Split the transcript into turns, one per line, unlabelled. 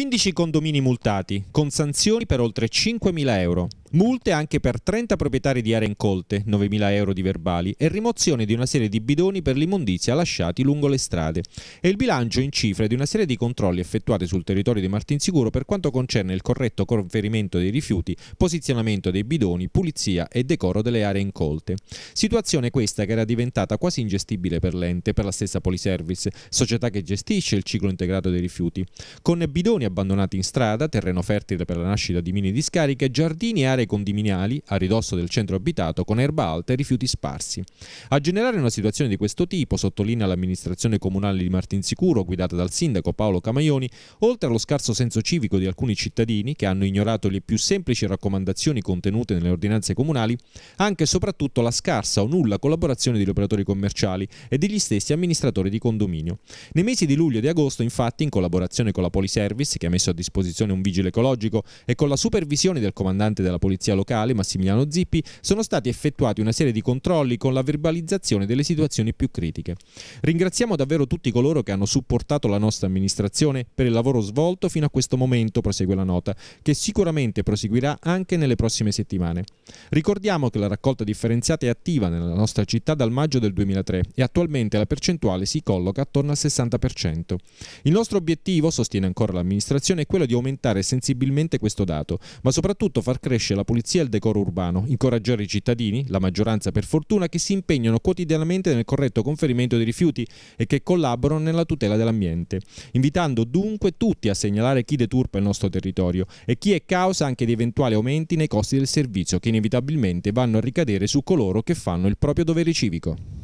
15 condomini multati, con sanzioni per oltre 5.000 euro. Multe anche per 30 proprietari di aree incolte, 9.000 euro di verbali e rimozione di una serie di bidoni per l'immondizia lasciati lungo le strade. E il bilancio in cifre di una serie di controlli effettuati sul territorio di Martinsicuro per quanto concerne il corretto conferimento dei rifiuti, posizionamento dei bidoni, pulizia e decoro delle aree incolte. Situazione questa che era diventata quasi ingestibile per l'ente, per la stessa Poliservice, società che gestisce il ciclo integrato dei rifiuti, con bidoni abbandonati in strada, terreno fertile per la nascita di mini discariche, giardini e aree aree condominiali a ridosso del centro abitato con erba alta e rifiuti sparsi. A generare una situazione di questo tipo, sottolinea l'amministrazione comunale di Martinsicuro, guidata dal sindaco Paolo Camaioni, oltre allo scarso senso civico di alcuni cittadini che hanno ignorato le più semplici raccomandazioni contenute nelle ordinanze comunali, anche e soprattutto la scarsa o nulla collaborazione degli operatori commerciali e degli stessi amministratori di condominio. Nei mesi di luglio e di agosto, infatti, in collaborazione con la Poliservice, che ha messo a disposizione un vigile ecologico, e con la supervisione del comandante della Poliservice, polizia locale Massimiliano Zippi, sono stati effettuati una serie di controlli con la verbalizzazione delle situazioni più critiche. Ringraziamo davvero tutti coloro che hanno supportato la nostra amministrazione per il lavoro svolto fino a questo momento, prosegue la nota, che sicuramente proseguirà anche nelle prossime settimane. Ricordiamo che la raccolta differenziata è attiva nella nostra città dal maggio del 2003 e attualmente la percentuale si colloca attorno al 60%. Il nostro obiettivo, sostiene ancora l'amministrazione, è quello di aumentare sensibilmente questo dato, ma soprattutto far crescere la pulizia e il decoro urbano, incoraggiare i cittadini, la maggioranza per fortuna, che si impegnano quotidianamente nel corretto conferimento dei rifiuti e che collaborano nella tutela dell'ambiente, invitando dunque tutti a segnalare chi deturpa il nostro territorio e chi è causa anche di eventuali aumenti nei costi del servizio che inevitabilmente vanno a ricadere su coloro che fanno il proprio dovere civico.